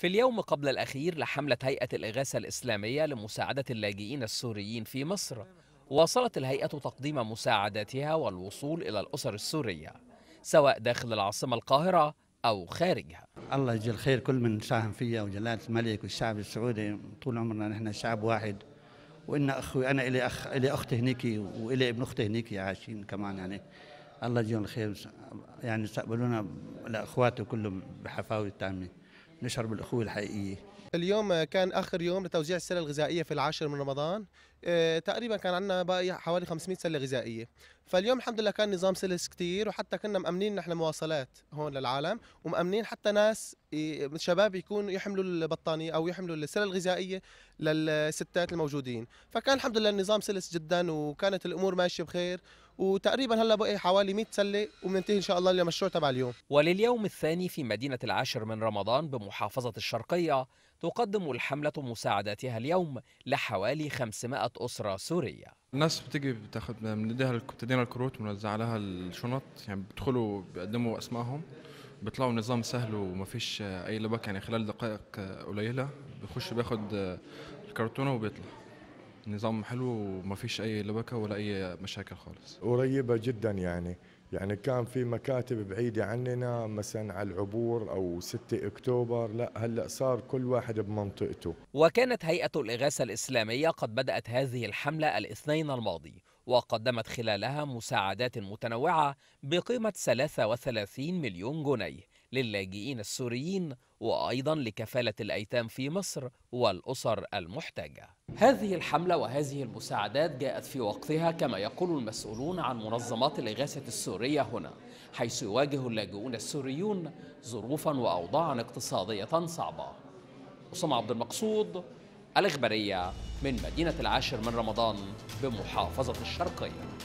في اليوم قبل الأخير لحملة هيئة الإغاثة الإسلامية لمساعدة اللاجئين السوريين في مصر واصلت الهيئة تقديم مساعداتها والوصول إلى الأسر السورية سواء داخل العاصمة القاهرة أو خارجها الله يجزي الخير كل من ساهم فيها وجلالة الملك والشعب السعودي طول عمرنا نحن شعب واحد وإن أخوي أنا إلي أخ إلي أختي هنيك وإلي ابن أختي هنيك عايشين كمان يعني الله يجزيهم الخير يعني استقبلونا لأخواتي كلهم بحفاوي تامه نشعر بالاخوه الحقيقيه. اليوم كان اخر يوم لتوزيع السله الغذائيه في العاشر من رمضان، آه، تقريبا كان عندنا باقي حوالي 500 سله غذائيه فاليوم الحمد لله كان نظام سلس كتير وحتى كنا مأمنين نحن مواصلات هون للعالم ومأمنين حتى ناس شباب يكونوا يحملوا البطانية أو يحملوا السلة الغذائية للستات الموجودين فكان الحمد لله النظام سلس جدا وكانت الأمور ماشية بخير وتقريبا هلا بقي حوالي 100 سله وبننتهي ان شاء الله للمشروع تبع اليوم. ولليوم الثاني في مدينه العاشر من رمضان بمحافظه الشرقيه تقدم الحمله مساعداتها اليوم لحوالي 500 أسرة سورية الناس بتجي بتاخد ديها بتدينا الكروت منزع لها الشنط يعني بيدخلوا بيقدموا اسمائهم بيطلعوا نظام سهل وما فيش اي لبك يعني خلال دقائق قليله بيخش بياخد الكرتونه وبيطلع نظام حلو وما فيش اي لبكه ولا اي مشاكل خالص قريبه جدا يعني يعني كان في مكاتب بعيدة عننا مثلا على العبور أو 6 أكتوبر لا هلأ صار كل واحد بمنطقته وكانت هيئة الإغاثة الإسلامية قد بدأت هذه الحملة الاثنين الماضي وقدمت خلالها مساعدات متنوعة بقيمة 33 مليون جنيه للاجئين السوريين وأيضا لكفالة الأيتام في مصر والأسر المحتاجة هذه الحملة وهذه المساعدات جاءت في وقتها كما يقول المسؤولون عن منظمات الإغاثة السورية هنا حيث يواجه اللاجئون السوريون ظروفا وأوضاعا اقتصادية صعبة أسامة عبد المقصود الإخبارية من مدينة العاشر من رمضان بمحافظة الشرقية